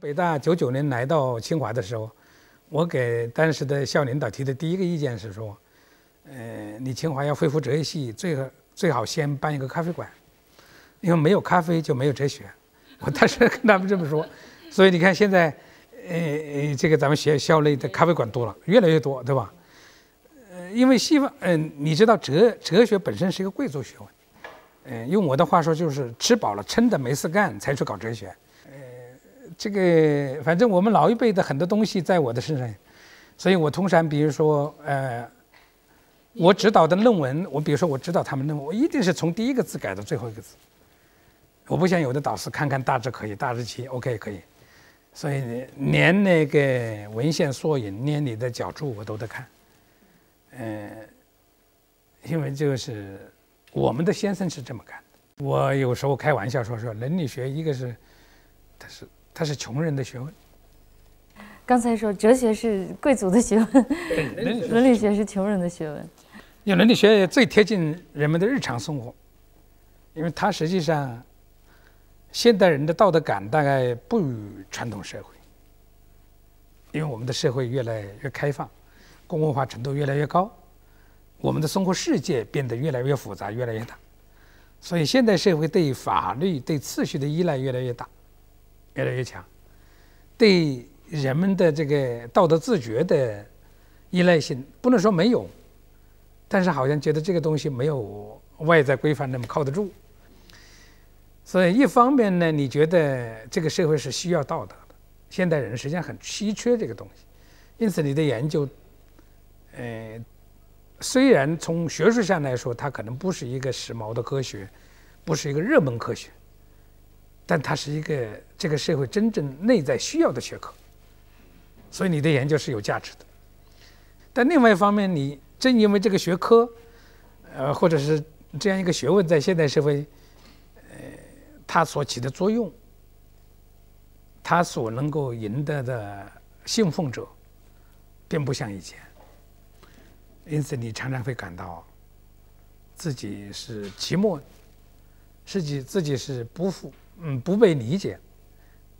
北大九九年来到清华的时候，我给当时的校领导提的第一个意见是说：“呃，你清华要恢复哲学系，最好最好先办一个咖啡馆，因为没有咖啡就没有哲学。”我当时跟他们这么说。所以你看现在，呃，这个咱们学校内的咖啡馆多了，越来越多，对吧？呃，因为西方，嗯，你知道哲哲学本身是一个贵族学问，嗯，用我的话说就是吃饱了撑的没事干才去搞哲学。这个反正我们老一辈的很多东西在我的身上，所以我通常比如说，呃，我指导的论文，我比如说我指导他们论文，我一定是从第一个字改到最后一个字。我不像有的导师看看大致可以，大致其 o k 可以。所以连那个文献缩影，连你的脚注我都得看，嗯，因为就是我们的先生是这么干的。我有时候开玩笑说说伦理学，一个是他是。它是穷人的学问。刚才说哲学是贵族的学问，伦理学是穷人的学问。因为伦理学最贴近人们的日常生活，因为它实际上，现代人的道德感大概不如传统社会，因为我们的社会越来越开放，公共化程度越来越高，我们的生活世界变得越来越复杂，越来越大，所以现代社会对法律对秩序的依赖越来越大。越来越强，对人们的这个道德自觉的依赖性不能说没有，但是好像觉得这个东西没有外在规范那么靠得住。所以一方面呢，你觉得这个社会是需要道德的，现代人实际上很稀缺这个东西，因此你的研究，呃，虽然从学术上来说，它可能不是一个时髦的科学，不是一个热门科学。但它是一个这个社会真正内在需要的学科，所以你的研究是有价值的。但另外一方面，你正因为这个学科，呃，或者是这样一个学问，在现代社会，呃，它所起的作用，它所能够赢得的信奉者，并不像以前。因此，你常常会感到自己是寂寞，自己自己是不富。嗯，不被理解，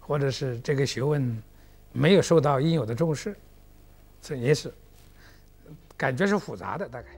或者是这个学问没有受到应有的重视，这也是，感觉是复杂的，大概。